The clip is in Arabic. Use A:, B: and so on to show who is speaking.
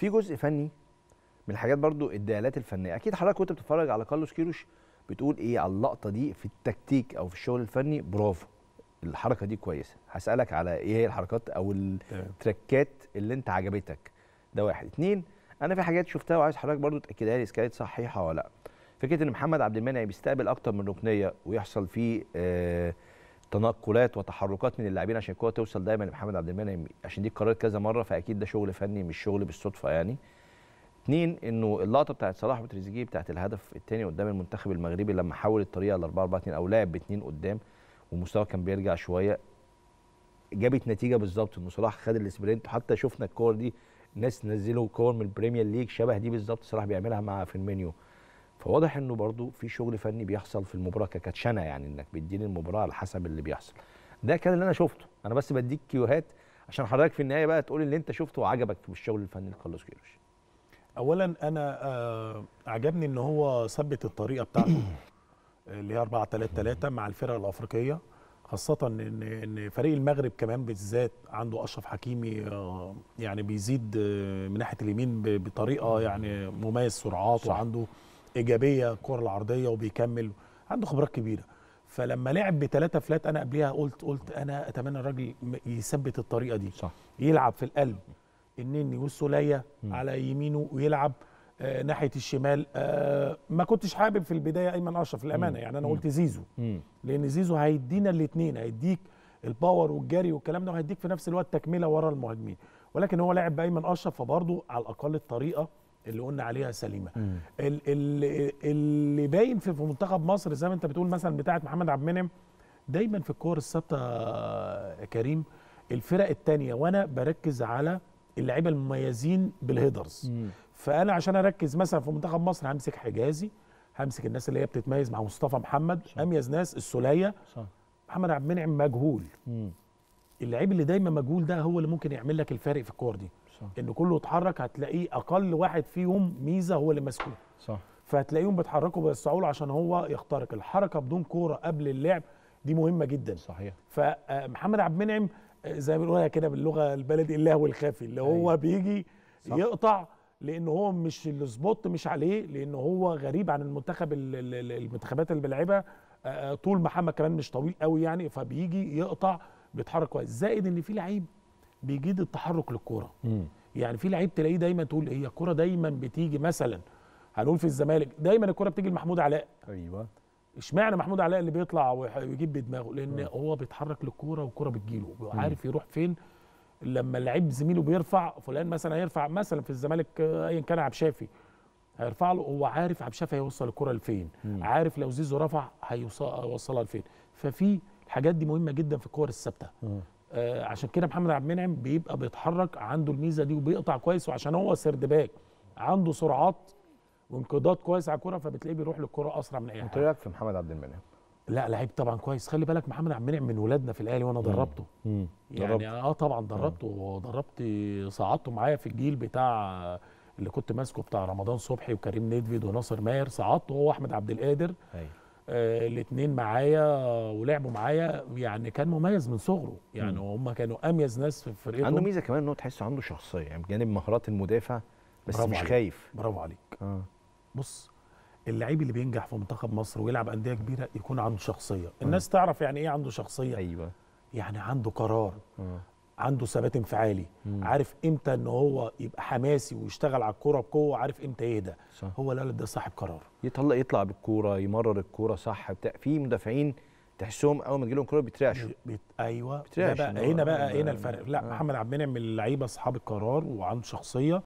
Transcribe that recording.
A: في جزء فني من الحاجات برضو الدلالات الفنيه اكيد حضرتك وانت بتتفرج على كارلوس كيروش بتقول ايه على اللقطه دي في التكتيك او في الشغل الفني برافو الحركه دي كويسه هسالك على ايه هي الحركات او التركات اللي انت عجبتك ده واحد اتنين انا في حاجات شفتها وعايز حضرتك برضو تاكدها لي اذا كانت صحيحه ولا لا فكره ان محمد عبد المنعم بيستقبل اكتر من ركنيه ويحصل فيه آه تنقلات وتحركات من اللاعبين عشان الكوره توصل دايما لمحمد عبد المنعم عشان دي اتكررت كذا مره فاكيد ده شغل فني مش شغل بالصدفه يعني اثنين انه اللقطه بتاعت صلاح وتريزيجيه بتاعت الهدف الثاني قدام المنتخب المغربي لما حول الطريقه ل 4 4 2 او لعب باثنين قدام ومستواه كان بيرجع شويه جابت نتيجه بالظبط انه صلاح خد السبرنت حتى شفنا الكور دي ناس نزلوا كور من البريمير ليج شبه دي بالظبط صلاح بيعملها مع فيرمينيو فواضح انه برضو في شغل فني بيحصل في المباراه ككاتشنه يعني انك بتديني المباراه على حسب اللي بيحصل ده كان اللي انا شفته انا بس بديك كيوهات عشان حضرتك في النهايه بقى تقول اللي انت شفته وعجبك في الشغل الفني لكارلوس كيروش اولا انا آه، عجبني ان هو ثبت الطريقه بتاعته
B: اللي هي 4 3 3 مع الفرق الافريقيه خاصة إن إن فريق المغرب كمان بالذات عنده أشرف حكيمي آه، يعني بيزيد آه، من ناحية اليمين بطريقة يعني مميز سرعات وعنده ايجابيه الكره العرضيه وبيكمل عنده خبرات كبيره فلما لعب بثلاثه فلات انا قبلها قلت قلت انا اتمنى الراجل يثبت الطريقه دي صح. يلعب في القلب النني والسوليه على يمينه ويلعب آه ناحيه الشمال آه ما كنتش حابب في البدايه ايمن اشرف للامانه يعني انا قلت زيزو لان زيزو هيدينا الاثنين هيديك الباور والجري والكلام ده وهيديك في نفس الوقت تكمله ورا المهاجمين ولكن هو لعب بايمن اشرف فبرضه على الاقل الطريقه اللي قلنا عليها سليمه اللي, اللي باين في منتخب مصر زي ما انت بتقول مثلا بتاعه محمد عبد المنعم دايما في الكور الثابته كريم الفرق الثانيه وانا بركز على اللعيبه المميزين بالهيدرز فانا عشان اركز مثلا في منتخب مصر همسك حجازي همسك الناس اللي هي بتتميز مع مصطفى محمد صح. اميز ناس السوليه صح. محمد عبد المنعم مجهول اللعيب اللي دايما مجهول ده هو اللي ممكن يعمل لك الفارق في الكور دي صح. ان كله اتحرك هتلاقيه اقل واحد فيهم ميزه هو اللي ماسكه صح فهتلاقيهم بيتحركوا بيسعوا عشان هو يخترق الحركه بدون كوره قبل اللعب دي مهمه جدا صحيح فمحمد آه، عبد المنعم آه، زي ما بنقولها كده باللغه البلدي الله الخافي اللي هو أيه. بيجي صح. يقطع لان هو مش السبوت مش عليه لان هو غريب عن المنتخب المنتخبات اللي بيلعبها آه، طول محمد كمان مش طويل قوي يعني فبيجي يقطع بيتحرك كويس زائد ان في لعيب بيجيد التحرك للكوره يعني في لعيب تلاقيه دايما تقول هي الكوره دايما بتيجي مثلا هنقول في الزمالك دايما الكوره بتيجي لمحمود علاء ايوه اشمعنى محمود علاء اللي بيطلع ويجيب بدماغه لان مم. هو بيتحرك للكوره والكوره بتجيله عارف يروح فين لما لعيب زميله بيرفع فلان مثلا هيرفع مثلا في الزمالك آه، ايا كان عبد الشافي هيرفع له هو عارف عبد الشافي هيوصل الكوره لفين عارف لو زيزو رفع هيوصلها آه، لفين ففي الحاجات دي مهمه جدا في الكور الثابته آه عشان كده محمد عبد المنعم بيبقى بيتحرك عنده الميزه دي وبيقطع كويس وعشان هو سرد باك عنده سرعات وانقضاض كويس على الكوره فبتلاقيه بيروح للكوره اسرع من اي حاجه. انت إيه في محمد عبد المنعم؟ لا لعيب طبعا كويس خلي بالك محمد عبد المنعم من ولادنا في الاهلي وانا دربته. يعني اه طبعا دربته ودربت صعدته معايا في الجيل بتاع اللي كنت ماسكه بتاع رمضان صبحي وكريم نيدفيد وناصر ماهر صعدته هو احمد عبد القادر. أيوه. آه، الاثنين معايا ولعبوا معايا يعني كان مميز من صغره يعني هم كانوا اميز ناس في فريقه عنده ميزه
A: كمان ان هو تحسه عنده شخصيه يعني بجانب مهارات المدافع بس مش عليك. خايف برافو عليك آه. بص اللعيب اللي بينجح في منتخب
B: مصر ويلعب انديه كبيره يكون عنده شخصيه آه. الناس آه. تعرف يعني ايه عنده شخصيه ايوه يعني عنده قرار آه. عنده ثبات انفعالي مم. عارف امتى ان هو يبقى حماسي
A: ويشتغل على الكوره بقوه عارف امتى يهدى هو الولد ده صاحب قرار يطلع يطلع بالكوره يمرر الكوره صح بتاع في مدافعين تحسهم اول ما تجيلهم كوره بيترعشوا بت... ايوه بيترعش بقى هنا آه، بقى هنا الفرق
B: لا آه. محمد عبد المنعم من اللعيبه اصحاب القرار وعنده شخصيه